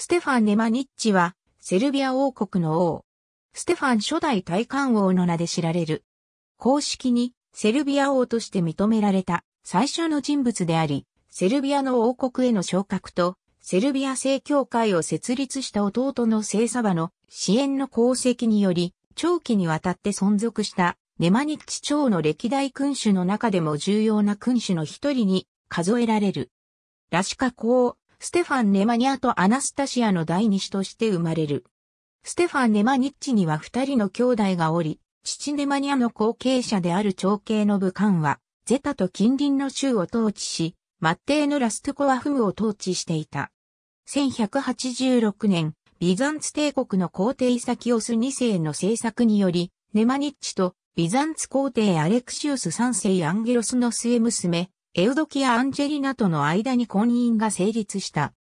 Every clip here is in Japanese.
ステファン・ネマニッチは、セルビア王国の王。ステファン初代大官王の名で知られる。公式に、セルビア王として認められた最初の人物であり、セルビアの王国への昇格と、セルビア正教会を設立した弟の聖サバの支援の功績により、長期にわたって存続したネマニッチ朝の歴代君主の中でも重要な君主の一人に数えられる。ラシカ公、ステファン・ネマニアとアナスタシアの第二子として生まれる。ステファン・ネマニッチには二人の兄弟がおり、父ネマニアの後継者である長兄の武漢は、ゼタと近隣の州を統治し、マッテーヌ・ラストコワフムを統治していた。1186年、ビザンツ帝国の皇帝イサキオス2世の政策により、ネマニッチとビザンツ皇帝アレクシウス3世アンゲロスの末娘、エウドキア・アンジェリナとの間に婚姻が成立した。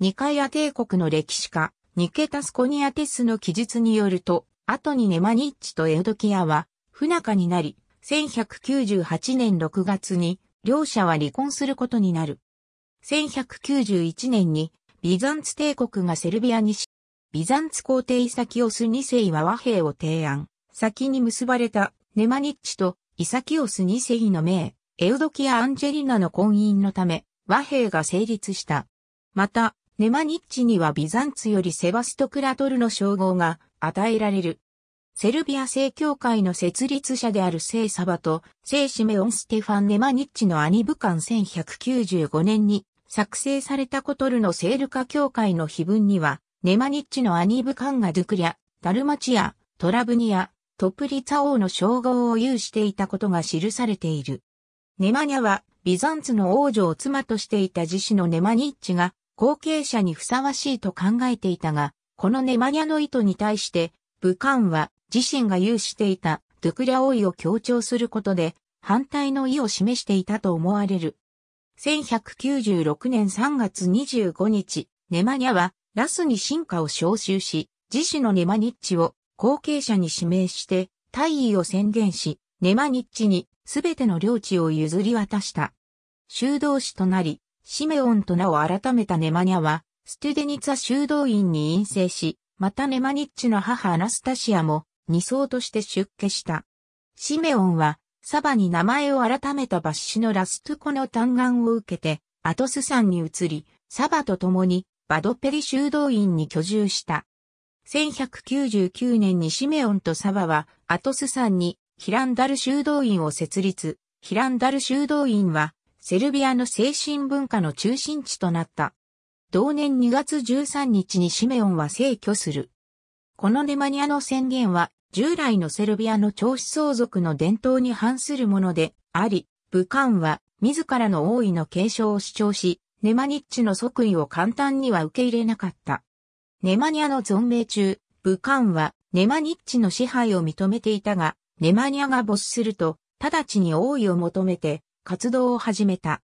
ニカイア帝国の歴史家、ニケタスコニアテスの記述によると、後にネマニッチとエウドキアは不仲になり、1198年6月に両者は離婚することになる。1191年にビザンツ帝国がセルビアにし、ビザンツ皇帝イサキオス2世は和平を提案、先に結ばれたネマニッチとイサキオス2世の命、エウドキア・アンジェリナの婚姻のため和平が成立した。また、ネマニッチにはビザンツよりセバストクラトルの称号が与えられる。セルビア正教会の設立者である聖サバと聖シメオン・ステファン・ネマニッチの兄武官1195年に作成されたコトルのセールカ教会の碑文には、ネマニッチの兄武官がドゥクリャ、ダルマチア、トラブニア、トプリツァ王の称号を有していたことが記されている。ネマニャは、ビザンツの王女を妻としていた自主のネマニッチが、後継者にふさわしいと考えていたが、このネマニャの意図に対して、武漢は自身が有していたドゥクラ王位を強調することで、反対の意を示していたと思われる。1196年3月25日、ネマニャはラスに進化を召集し、自主のネマニッチを後継者に指名して、大位を宣言し、ネマニッチにすべての領地を譲り渡した。修道士となり、シメオンと名を改めたネマニャは、ステュデニツァ修道院に陰生し、またネマニッチの母アナスタシアも、二層として出家した。シメオンは、サバに名前を改めたバッシュのラストコの嘆願を受けて、アトス山に移り、サバと共に、バドペリ修道院に居住した。1199年にシメオンとサバは、アトス山にヒランダル修道院を設立。ヒランダル修道院は、セルビアの精神文化の中心地となった。同年2月13日にシメオンは逝去する。このネマニアの宣言は、従来のセルビアの長子相続の伝統に反するものであり、武漢は自らの王位の継承を主張し、ネマニッチの即位を簡単には受け入れなかった。ネマニアの存命中、武漢はネマニッチの支配を認めていたが、ネマニャが没すると、直ちに王位を求めて活動を始めた。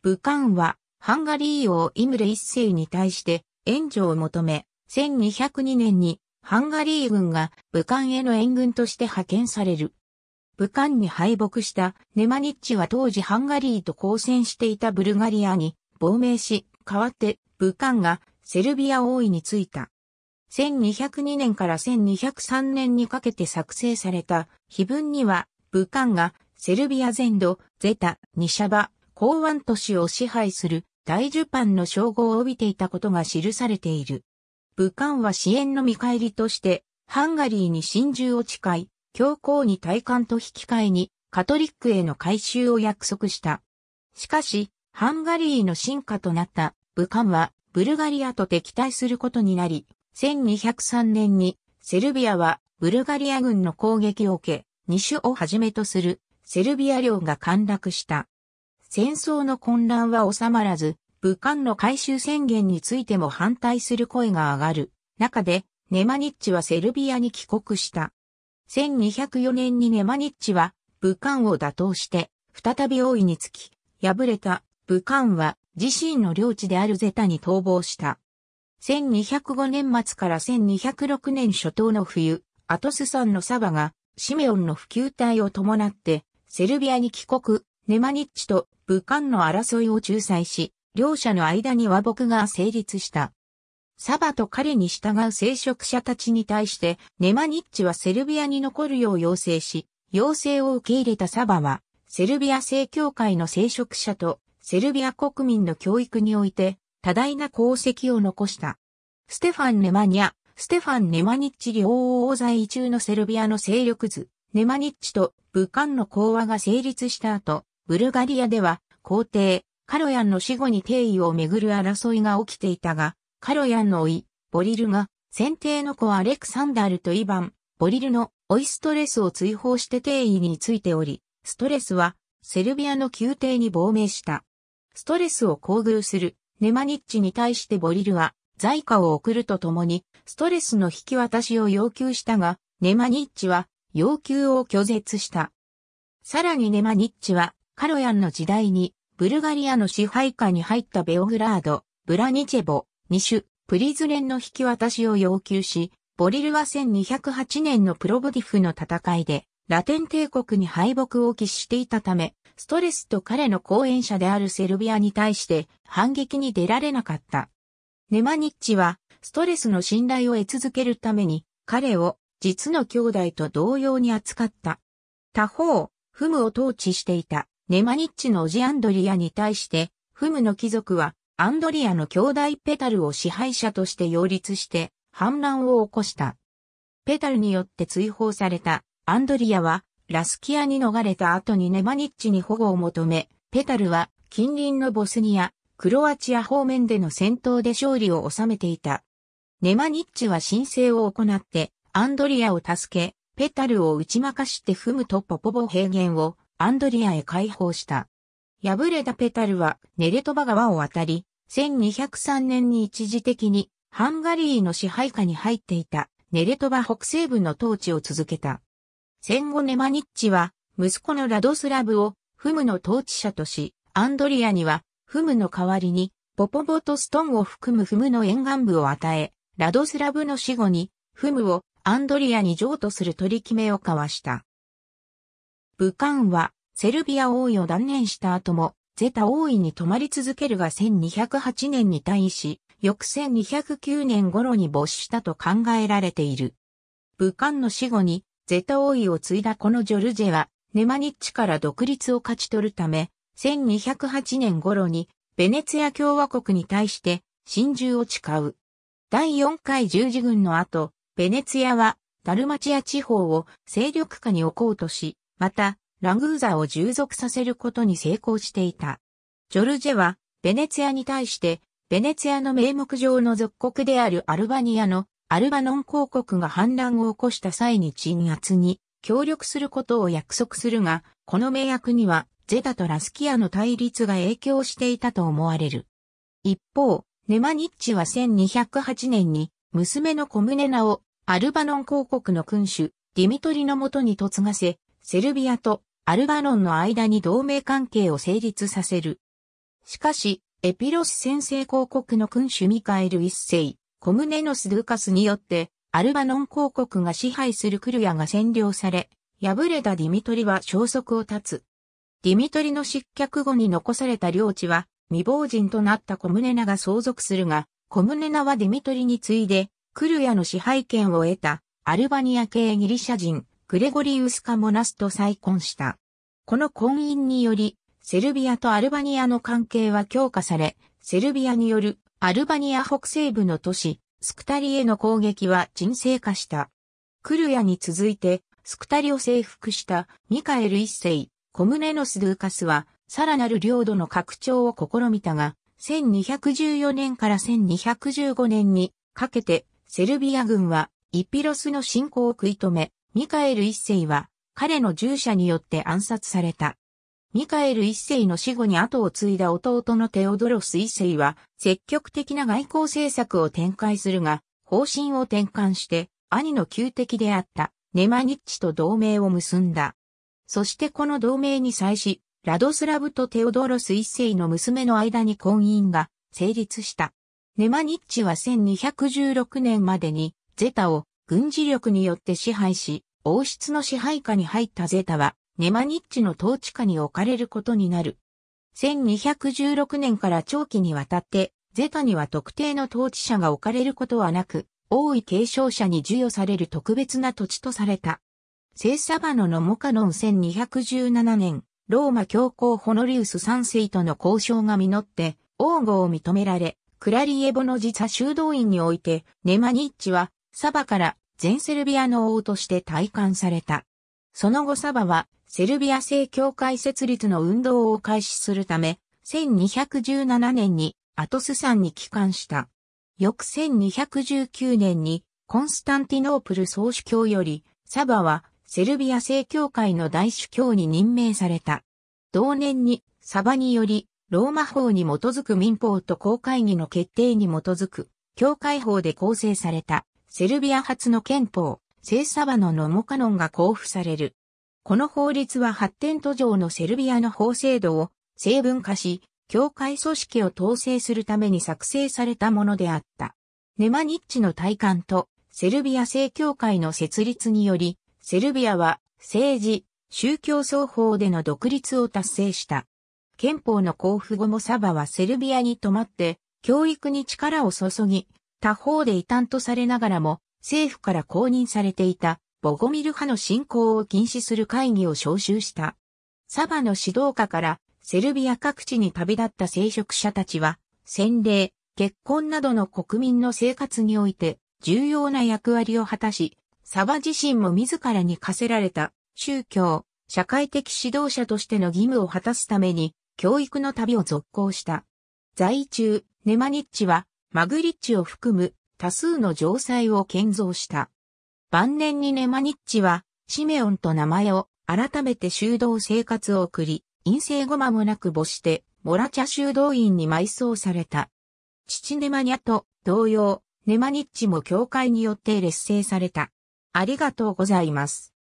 武漢は、ハンガリー王イムレ一世に対して援助を求め、1202年にハンガリー軍が武漢への援軍として派遣される。武漢に敗北したネマニッチは当時ハンガリーと交戦していたブルガリアに亡命し、代わって武漢がセルビア王位についた。1202年から1203年にかけて作成された碑文には、武漢がセルビア全土、ゼタ、ニシャバ、港湾都市を支配する大ジュパンの称号を帯びていたことが記されている。武漢は支援の見返りとして、ハンガリーに真珠を誓い、教皇に大官と引き換えに、カトリックへの改修を約束した。しかし、ハンガリーの進化となった、武漢は、ブルガリアと敵対することになり、1203年にセルビアはブルガリア軍の攻撃を受け、二種をはじめとするセルビア領が陥落した。戦争の混乱は収まらず、武漢の改修宣言についても反対する声が上がる中で、ネマニッチはセルビアに帰国した。1204年にネマニッチは武漢を打倒して、再び王位につき、敗れた武漢は自身の領地であるゼタに逃亡した。1205年末から1206年初頭の冬、アトス山のサバがシメオンの普及隊を伴ってセルビアに帰国、ネマニッチと武漢の争いを仲裁し、両者の間に和睦が成立した。サバと彼に従う聖職者たちに対して、ネマニッチはセルビアに残るよう要請し、要請を受け入れたサバは、セルビア正教会の聖職者と、セルビア国民の教育において、多大な功績を残した。ステファン・ネマニャ、ステファン・ネマニッチ両王在中のセルビアの勢力図、ネマニッチと武漢の講和が成立した後、ブルガリアでは皇帝、カロヤンの死後に定位をめぐる争いが起きていたが、カロヤンの甥、ボリルが、先帝の子アレクサンダルとイヴァン、ボリルのオイストレスを追放して定位についており、ストレスはセルビアの宮廷に亡命した。ストレスを厚遇するネマニッチに対してボリルは、在家を送るとともに、ストレスの引き渡しを要求したが、ネマニッチは、要求を拒絶した。さらにネマニッチは、カロヤンの時代に、ブルガリアの支配下に入ったベオグラード、ブラニチェボ、ニシュ、プリズレンの引き渡しを要求し、ボリルは1208年のプロブディフの戦いで、ラテン帝国に敗北を喫していたため、ストレスと彼の後援者であるセルビアに対して反撃に出られなかった。ネマニッチは、ストレスの信頼を得続けるために、彼を実の兄弟と同様に扱った。他方、フムを統治していたネマニッチのおじアンドリアに対して、フムの貴族はアンドリアの兄弟ペタルを支配者として擁立して反乱を起こした。ペタルによって追放されたアンドリアはラスキアに逃れた後にネマニッチに保護を求め、ペタルは近隣のボスニア、クロアチア方面での戦闘で勝利を収めていた。ネマニッチは申請を行って、アンドリアを助け、ペタルを打ち負かしてフムとポポボ平原をアンドリアへ解放した。敗れたペタルはネレトバ川を渡り、1203年に一時的にハンガリーの支配下に入っていたネレトバ北西部の統治を続けた。戦後ネマニッチは、息子のラドスラブを、フムの統治者とし、アンドリアには、フムの代わりに、ポポボとストンを含むフムの沿岸部を与え、ラドスラブの死後に、フムをアンドリアに譲渡する取り決めを交わした。武漢は、セルビア王位を断念した後も、ゼタ王位に泊まり続けるが1208年に対し、翌1209年頃に没したと考えられている。武漢の死後に、ゼタ王位を継いだこのジョルジェは、ネマニッチから独立を勝ち取るため、1208年頃に、ベネツィア共和国に対して、真珠を誓う。第4回十字軍の後、ベネツィアは、ダルマチア地方を勢力下に置こうとし、また、ラグーザを従属させることに成功していた。ジョルジェは、ベネツィアに対して、ベネツィアの名目上の属国であるアルバニアのアルバノン公国が反乱を起こした際に鎮圧に協力することを約束するが、この名約にはゼタとラスキアの対立が影響していたと思われる。一方、ネマニッチは1208年に娘のコムネナをアルバノン公国の君主ディミトリのもとに嫁がせ、セルビアとアルバノンの間に同盟関係を成立させる。しかし、エピロス先制公国の君主ミカエル一世、コムネノス・ドゥカスによって、アルバノン公国が支配するクルヤが占領され、敗れたディミトリは消息を絶つ。ディミトリの失脚後に残された領地は、未亡人となったコムネナが相続するが、コムネナはディミトリに次いで、クルヤの支配権を得た、アルバニア系ギリシャ人、グレゴリウス・カモナスと再婚した。この婚姻により、セルビアとアルバニアの関係は強化され、セルビアによるアルバニア北西部の都市、スクタリへの攻撃は沈静化した。クルヤに続いて、スクタリを征服したミカエル一世、コムネノス・ドゥーカスは、さらなる領土の拡張を試みたが、1214年から1215年にかけて、セルビア軍は、イピロスの侵攻を食い止め、ミカエル一世は、彼の従者によって暗殺された。ミカエル一世の死後に後を継いだ弟のテオドロス一世は積極的な外交政策を展開するが、方針を転換して兄の旧敵であったネマニッチと同盟を結んだ。そしてこの同盟に際し、ラドスラブとテオドロス一世の娘の間に婚姻が成立した。ネマニッチは1216年までにゼタを軍事力によって支配し、王室の支配下に入ったゼタはネマニッチの統治下に置かれることになる。1216年から長期にわたって、ゼタには特定の統治者が置かれることはなく、王位継承者に授与される特別な土地とされた。聖サバノのモカノン1217年、ローマ教皇ホノリウス3世との交渉が実って、王語を認められ、クラリエボの自作修道院において、ネマニッチは、サバから全セルビアの王として退官された。その後サバは、セルビア正教会設立の運動を開始するため、1217年にアトス山に帰還した。翌1219年にコンスタンティノープル総主教より、サバはセルビア正教会の大主教に任命された。同年にサバにより、ローマ法に基づく民法と公会議の決定に基づく、教会法で構成された、セルビア初の憲法、聖サバのノモカノンが交付される。この法律は発展途上のセルビアの法制度を成文化し、教会組織を統制するために作成されたものであった。ネマニッチの体感とセルビア正教会の設立により、セルビアは政治、宗教双方での独立を達成した。憲法の交付後もサバはセルビアに泊まって、教育に力を注ぎ、他方で異端とされながらも、政府から公認されていたボゴミル派の侵攻を禁止する会議を招集した。サバの指導下からセルビア各地に旅立った聖職者たちは、洗礼、結婚などの国民の生活において重要な役割を果たし、サバ自身も自らに課せられた宗教、社会的指導者としての義務を果たすために教育の旅を続行した。在中、ネマニッチはマグリッチを含む多数の城塞を建造した。晩年にネマニッチは、シメオンと名前を改めて修道生活を送り、陰性後間もなく母して、モラチャ修道院に埋葬された。父ネマニャと同様、ネマニッチも教会によって劣勢された。ありがとうございます。